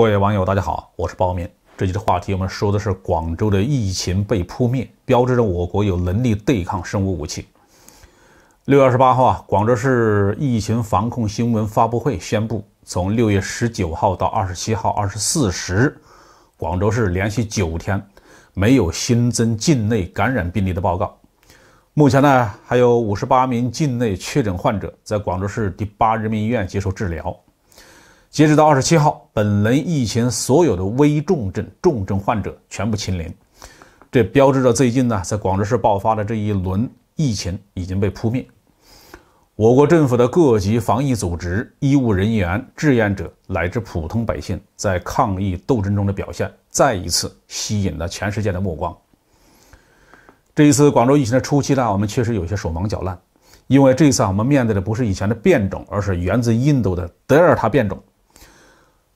各位网友，大家好，我是包面。这期的话题，我们说的是广州的疫情被扑灭，标志着我国有能力对抗生物武器。六月二十八号啊，广州市疫情防控新闻发布会宣布，从六月十九号到二十七号二十四时，广州市连续九天没有新增境内感染病例的报告。目前呢，还有五十八名境内确诊患者在广州市第八人民医院接受治疗。截止到二十七号，本轮疫情所有的危重症、重症患者全部清零，这标志着最近呢，在广州市爆发的这一轮疫情已经被扑灭。我国政府的各级防疫组织、医务人员、志愿者乃至普通百姓在抗疫斗争中的表现，再一次吸引了全世界的目光。这一次广州疫情的初期呢，我们确实有些手忙脚乱，因为这一次我们面对的不是以前的变种，而是源自印度的德尔塔变种。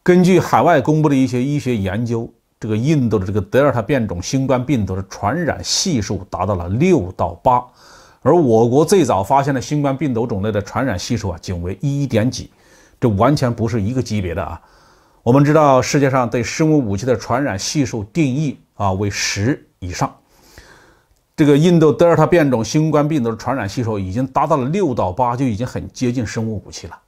根据海外公布的一些医学研究，这个印度的这个德尔塔变种新冠病毒的传染系数达到了六到八，而我国最早发现的新冠病毒种类的传染系数啊仅为一点几，这完全不是一个级别的啊。我们知道，世界上对生物武器的传染系数定义啊为十以上，这个印度德尔塔变种新冠病毒的传染系数已经达到了六到八，就已经很接近生物武器了。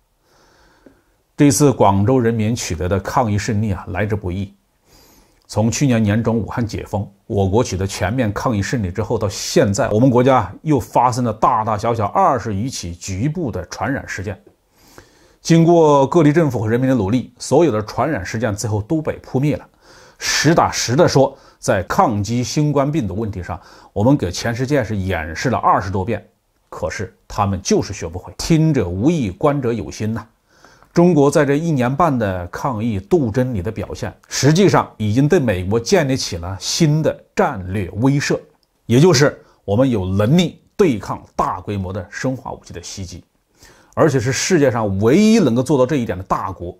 这次广州人民取得的抗疫胜利啊，来之不易。从去年年中武汉解封，我国取得全面抗疫胜利之后，到现在，我们国家又发生了大大小小二十余起局部的传染事件。经过各地政府和人民的努力，所有的传染事件最后都被扑灭了。实打实的说，在抗击新冠病毒问题上，我们给全世界是演示了二十多遍，可是他们就是学不会。听者无意，观者有心呐。中国在这一年半的抗疫斗争里的表现，实际上已经对美国建立起了新的战略威慑，也就是我们有能力对抗大规模的生化武器的袭击，而且是世界上唯一能够做到这一点的大国。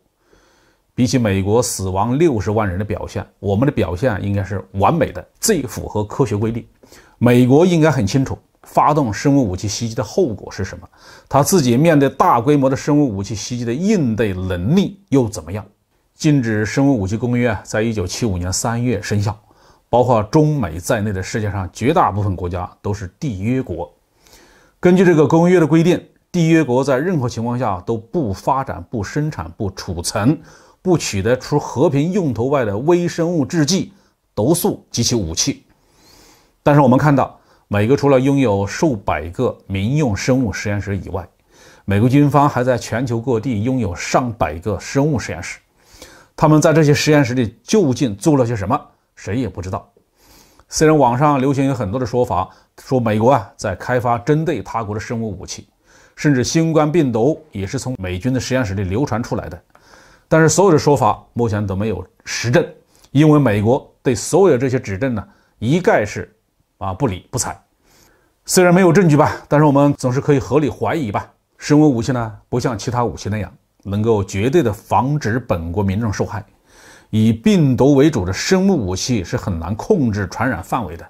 比起美国死亡六十万人的表现，我们的表现应该是完美的，最符合科学规律。美国应该很清楚。发动生物武器袭击的后果是什么？他自己面对大规模的生物武器袭击的应对能力又怎么样？禁止生物武器公约在一九七五年三月生效，包括中美在内的世界上绝大部分国家都是缔约国。根据这个公约的规定，缔约国在任何情况下都不发展、不生产、不储存、不取得除和平用途外的微生物制剂、毒素及其武器。但是我们看到。美国除了拥有数百个民用生物实验室以外，美国军方还在全球各地拥有上百个生物实验室。他们在这些实验室里究竟做了些什么，谁也不知道。虽然网上流行有很多的说法，说美国啊在开发针对他国的生物武器，甚至新冠病毒也是从美军的实验室里流传出来的，但是所有的说法目前都没有实证，因为美国对所有这些指证呢一概是。啊，不理不睬，虽然没有证据吧，但是我们总是可以合理怀疑吧。生物武器呢，不像其他武器那样能够绝对的防止本国民众受害，以病毒为主的生物武器是很难控制传染范围的，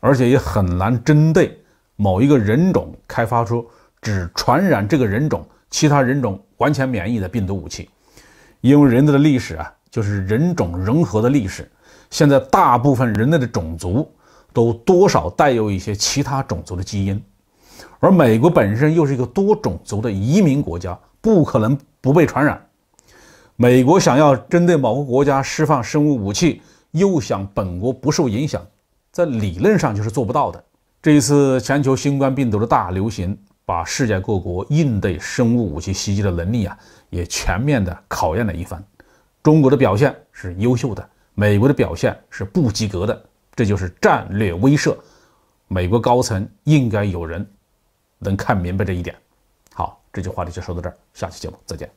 而且也很难针对某一个人种开发出只传染这个人种、其他人种完全免疫的病毒武器，因为人类的历史啊，就是人种融合的历史，现在大部分人类的种族。都多少带有一些其他种族的基因，而美国本身又是一个多种族的移民国家，不可能不被传染。美国想要针对某个国家释放生物武器，又想本国不受影响，在理论上就是做不到的。这一次全球新冠病毒的大流行，把世界各国应对生物武器袭击的能力啊，也全面的考验了一番。中国的表现是优秀的，美国的表现是不及格的。这就是战略威慑，美国高层应该有人能看明白这一点。好，这句话呢就说到这儿，下期节目再见。